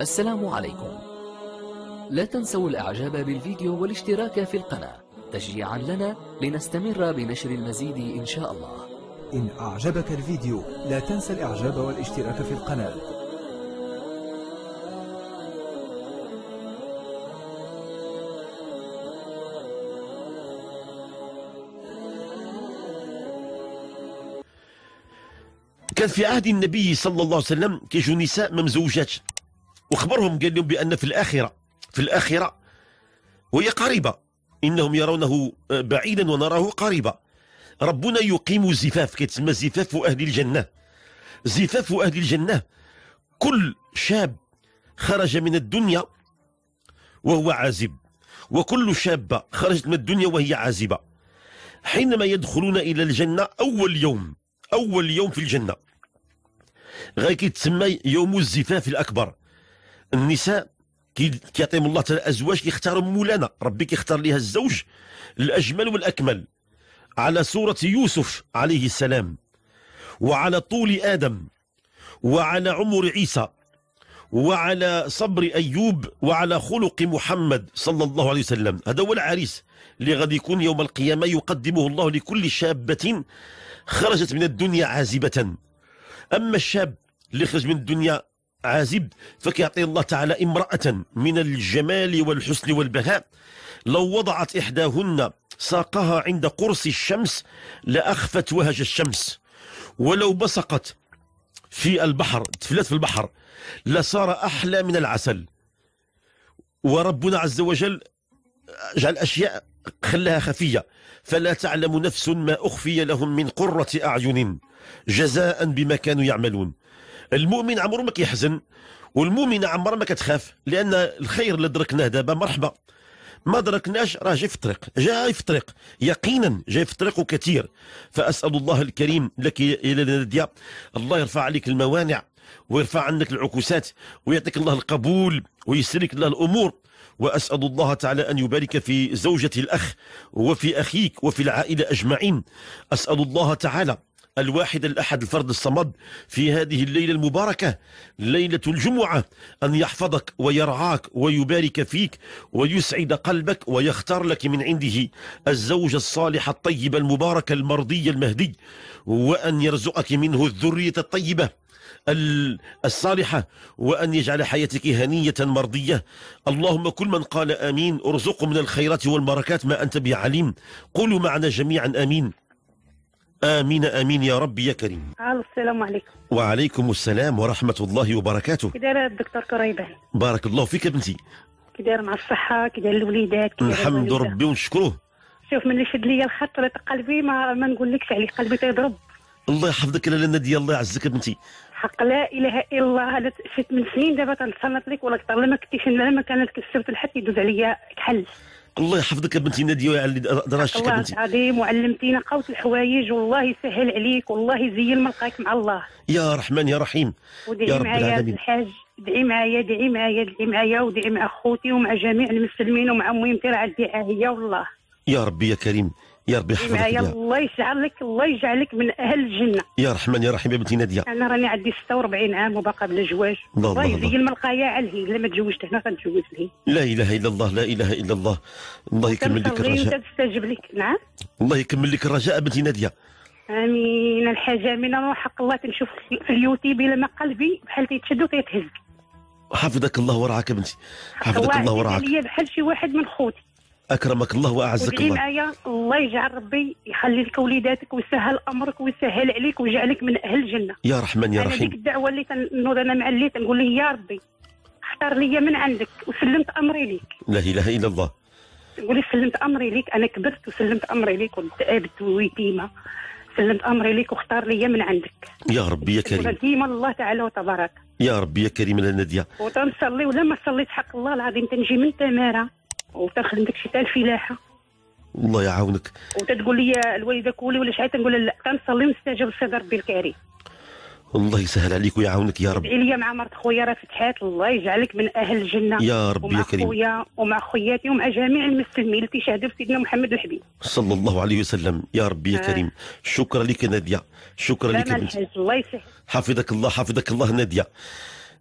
السلام عليكم لا تنسوا الإعجاب بالفيديو والاشتراك في القناة تشجيعا لنا لنستمر بنشر المزيد إن شاء الله إن أعجبك الفيديو لا تنسى الإعجاب والاشتراك في القناة كان في عهد النبي صلى الله عليه وسلم كيجوا نساء ما مزوجاتش وخبرهم قال لهم بأن في الآخرة في الآخرة وهي قريبة إنهم يرونه آه، بعيدا ونراه قريبا ربنا يقيم زفاف كيتسمى زفاف أهل الجنة زفاف أهل الجنة كل شاب خرج من الدنيا وهو عازب وكل شابة خرجت من الدنيا وهي عازبة حينما يدخلون إلى الجنة أول يوم أول يوم في الجنة غير كيتسمى يوم الزفاف الأكبر النساء كيعطيهم الله تعالى ازواج كيختاروا مولانا ربي كيختار لها الزوج الاجمل والاكمل على صوره يوسف عليه السلام وعلى طول ادم وعلى عمر عيسى وعلى صبر ايوب وعلى خلق محمد صلى الله عليه وسلم هذا هو العريس اللي غادي يكون يوم القيامه يقدمه الله لكل شابه خرجت من الدنيا عازبه اما الشاب اللي خرج من الدنيا عازب فكيعطي الله تعالى امرأة من الجمال والحسن والبهاء لو وضعت إحداهن ساقها عند قرص الشمس لأخفت وهج الشمس ولو بصقت في البحر تفلت في البحر لصار أحلى من العسل وربنا عز وجل جعل أشياء خلاها خفية فلا تعلم نفس ما أخفي لهم من قرة أعين جزاء بما كانوا يعملون المؤمن عمره ما كيحزن والمؤمنه عمرها ما كتخاف لان الخير اللي دركناه دابا مرحبا ما دركناش راه جاي في الطريق جاي في الطريق يقينا جاي في الطريق وكثير فاسال الله الكريم لك يا ناديه الله يرفع عليك الموانع ويرفع عنك العكوسات ويعطيك الله القبول ويسرك الله الامور واسال الله تعالى ان يبارك في زوجة الاخ وفي اخيك وفي العائله اجمعين اسال الله تعالى الواحد الأحد الفرد الصمد في هذه الليلة المباركة ليلة الجمعة أن يحفظك ويرعاك ويبارك فيك ويسعد قلبك ويختار لك من عنده الزوجة الصالحة الطيبة المباركة المرضية المهدي وأن يرزقك منه الذرية الطيبة الصالحة وأن يجعل حياتك هنية مرضية اللهم كل من قال آمين ارزقه من الخيرات والبركات ما أنت بعليم قولوا معنا جميعا آمين آمين آمين يا ربي يا كريم السلام عليكم وعليكم السلام ورحمة الله وبركاته كي داير الدكتور كريبان بارك الله فيك يا بنتي داير مع الصحة كي داير الوليدات الحمد ربي ونشكروه شوف من اللي شد ليا الخط قلبي ما, ما نقولكش عليه قلبي تيضرب الله يحفظك لاله ناديه الله يعزك بنتي حق لا اله الا الله هذا شفت من سنين دابا تنصنت لك ولا كثر ما كنتيش ما كانت كسبت الحد يدوز عليا كحل الله يحفظك يا بنتي ناديه ويعلي درجتك يا بنتي الله العظيم وعلمتينا قوس الحوايج والله يسهل عليك والله يزين ملقاك مع الله يا رحمن يا رحيم يا رب العالمين الحاج دعي معايا دعي معايا دعي معايا ودعي مع اخوتي ومع جميع المسلمين ومع امي متي راه عندي عاهيه والله يا ربي يا كريم يا ربي يحفظك معايا الله يجعلك الله يجعلك من اهل الجنه يا رحمن يا رحيم يا بنتي ناديه انا راني عندي 46 عام وباقا بلا جواج الله يزين ما لقايا على الا ما تزوجت هنا غنتزوج لي لا اله الا الله لا اله الا الله الله يكمل لك الرجاء تستجب لك نعم الله يكمل لك الرجاء بنتي ناديه امين الحاجه من حق الله تنشوف في اليوتيوب الى ما قلبي بحال تيتشد وتيتهز حفظك الله ورعاك بنتي حفظك الله, الله ورعاك بحال شي واحد من خوتي اكرمك الله واعزك الله معايا الله يجعل ربي يخلي لك وليداتك ويسهل امرك ويسهل عليك ويجعلك من اهل الجنه يا رحمن يا رحيم هذيك الدعوه اللي تنوض انا مع اللي تنقول له يا ربي اختار لي من عندك وسلمت امري ليك لا اله الا الله تقولي سلمت امري ليك انا كبرت وسلمت امري ليك ابد ويتيمه سلمت امري ليك واختار لي من عندك يا ربي يا كريم ديما الله تعالى وتبارك يا ربي يا كريم لا ناديه وتنصلي ولا ما صليت حق الله العظيم تنجي من تماره وتنخدم داكشي تاع الفلاحه الله يعاونك وتتقول لي الوالده كولي ولا شي حاجه تنقول لا تنصلي ونستجاب لصدر ربي الكريم الله يسهل عليك ويعاونك يا رب عليا مع مرت خويا راه فتحات الله يجعلك من اهل الجنه يا رب يا كريم ومع خويا ومع خوياتي ومع جميع المسلمين اللي تيشهدوا سيدنا محمد الحبيب صلى الله عليه وسلم يا رب يا آه. كريم شكرا لك ناديه شكرا لك الحاج الله يسهل حفظك الله حفظك الله ناديه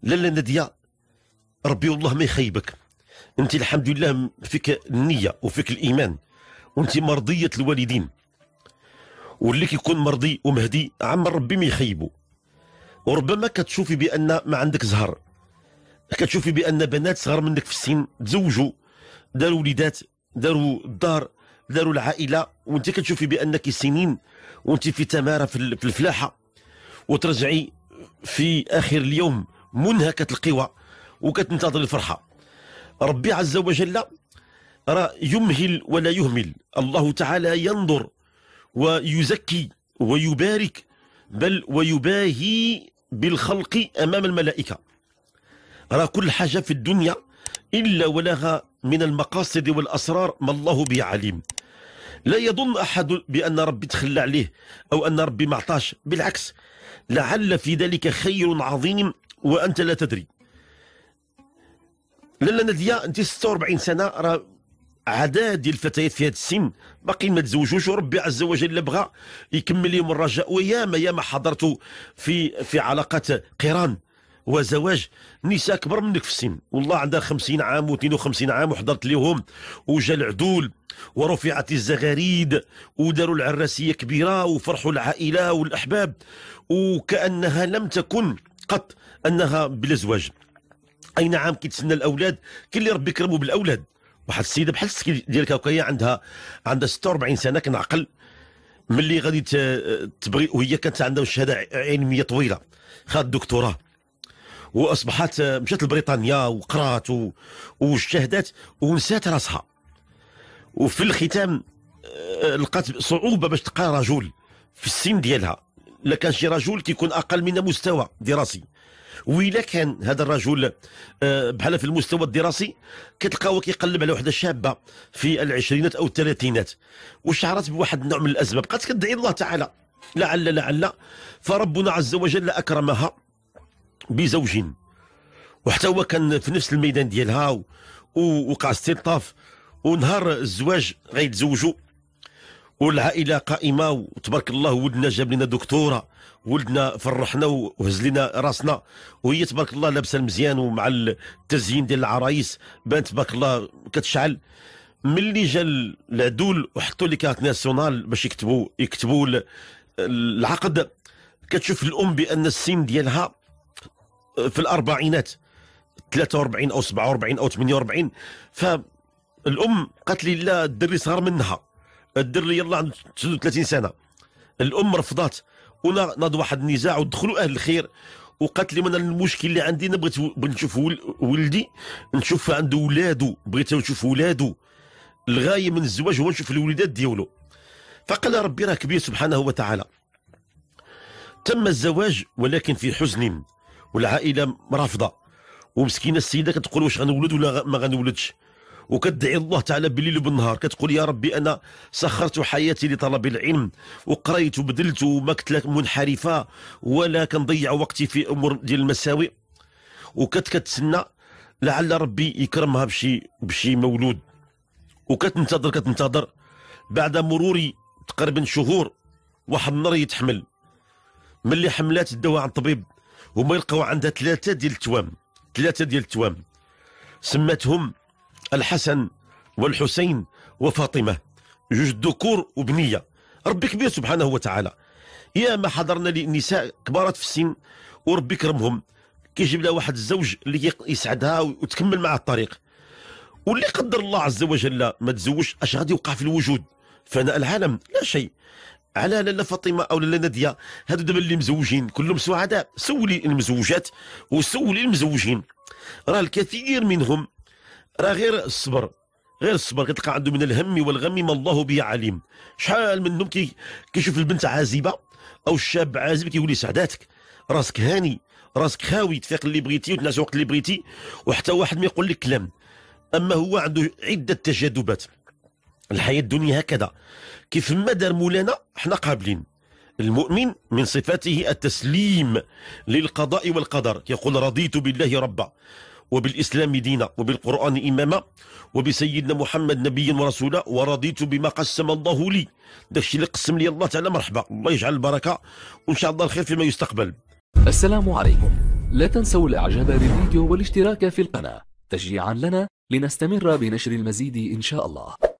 لالا ناديه ربي والله ما يخيبك انت الحمد لله فيك النيه وفيك الايمان وانت مرضيه الوالدين واللي كيكون مرضي ومهدي عمر ربي ما يخيبو وربما كتشوفي بان ما عندك زهر كتشوفي بان بنات صغار منك في السن تزوجوا داروا وليدات داروا الدار داروا العائله وانت كتشوفي بانك سنين وانت في تماره في الفلاحه وترجعي في اخر اليوم منهكه القوى وكتنتظر الفرحه ربي عز وجل راه يمهل ولا يهمل الله تعالى ينظر ويزكي ويبارك بل ويباهي بالخلق أمام الملائكة راه كل حاجة في الدنيا إلا ولها من المقاصد والأسرار ما الله به عليم لا يظن أحد بأن ربي تخلى عليه أو أن ربي ما بالعكس لعل في ذلك خير عظيم وأنت لا تدري لالا ناديه انت 46 سنه راه عدد ديال الفتيات في هذا السن باقيين ما تزوجوش وربي عز وجل بغى يكمل لهم الرجاء وياما ياما حضرتوا في في علاقات قران وزواج نساء كبر منك في السن والله عندها 50 عام و52 عام وحضرت لهم وجا العدول ورفعت الزغاريد وداروا العراسيه كبيره وفرحوا العائله والاحباب وكانها لم تكن قط انها بلا زواج اي نعم كيتسنى الاولاد كاين اللي ربي كرمو بالاولاد واحد السيده بحال السكيل ديالك هكا هي عندها عندها 46 سنه كنعقل ملي غادي تبغي وهي كانت عندها شهاده علميه طويله خاد دكتوراه واصبحت مشات لبريطانيا وقرات واجتهدت ونسات راسها وفي الختام آه، لقات صعوبه باش تلقى رجل في السن ديالها لا كان شي رجل كيكون اقل منها مستوى دراسي وإلا كان هذا الرجل آه، بحال في المستوى الدراسي كتلقاوه كيقلب على وحده شابه في العشرينات او الثلاثينات وشعرت بواحد النوع من الازمه بقات كتدعي الله تعالى لعل لعل فربنا عز وجل اكرمها بزوج وحتى هو كان في نفس الميدان ديالها ووقع استلطاف ونهار الزواج غيتزوجوا والعائله قائمه وتبارك الله ولدنا جاب لنا دكتوره ولدنا فرحنا وهز لنا راسنا وهي تبارك الله لابسه مزيان ومع التزيين ديال العرايس بانت تبارك الله كتشعل ملي جا العدول وحطوا لي كارت ناسيونال باش يكتبوا يكتبوا العقد كتشوف الام بان السن ديالها في الاربعينات 43 او 47 او 48 فالام قالت لي لا الدري صغر منها الدر يلاه عنده 30 سنه الام رفضات وناض واحد النزاع ودخلوا اهل الخير وقالت لي انا المشكل اللي عندي انا بغيت نشوف ولدي نشوف عنده ولاده بغيت نشوف ولاده الغايه من الزواج هو نشوف الوليدات ديالو فقال ربي راه كبير سبحانه وتعالى تم الزواج ولكن في حزن والعائله رافضه ومسكينه السيده كتقول واش غنولد ولا ما غنولدش وكدعي الله تعالى بالليل وبالنهار كتقول يا ربي انا سخرت حياتي لطلب العلم وقريت وبدلت وما كنت منحرفه ولا كنضيع وقتي في امور ديال المساوئ وكتتسنى كتسنى لعل ربي يكرمها بشي بشي مولود وكتنتظر كتنتظر بعد مرور تقريبا شهور واحد النار يتحمل ملي حملات الدواء عن الطبيب هما يلقاو عندها ثلاثه ديال التوام ثلاثه ديال التوام سماتهم الحسن والحسين وفاطمة جوج ذكور وبنية ربي كبير سبحانه وتعالى يا ما حضرنا لنساء كبارات في السن وربي كرمهم كيجيب لها واحد الزوج اللي يسعدها وتكمل معها الطريق واللي قدر الله عز وجل ما تزوجش اش غادي يوقع في الوجود فناء العالم لا شيء على لاله فاطمه او لاله ناديه هادو دابا اللي مزوجين كلهم سعداء سولي المزوجات وسولي المزوجين راه الكثير منهم راه غير الصبر غير الصبر كتلقى عنده من الهم والغم ما الله به عليم شحال منهم كي كيشوف البنت عازبه او الشاب عازب كيقول لي سعداتك راسك هاني راسك خاوي تفيق اللي بغيتي وتنعس وقت اللي بغيتي وحتى واحد ما يقول لك كلام اما هو عنده عده تجاذبات الحياه الدنيا هكذا كيف ما دار مولانا حنا قابلين المؤمن من صفاته التسليم للقضاء والقدر يقول رضيت بالله ربا وبالإسلام دينا وبالقرآن إماما وبسيدنا محمد نبيا ورسولا ورضيت بما قسم الله لي داكشي اللي قسم لي الله تعالى مرحبا الله يجعل البركة وإن شاء الله الخير فيما يستقبل السلام عليكم لا تنسوا الإعجاب بالفيديو والاشتراك في القناة تشجيعا لنا لنستمر بنشر المزيد إن شاء الله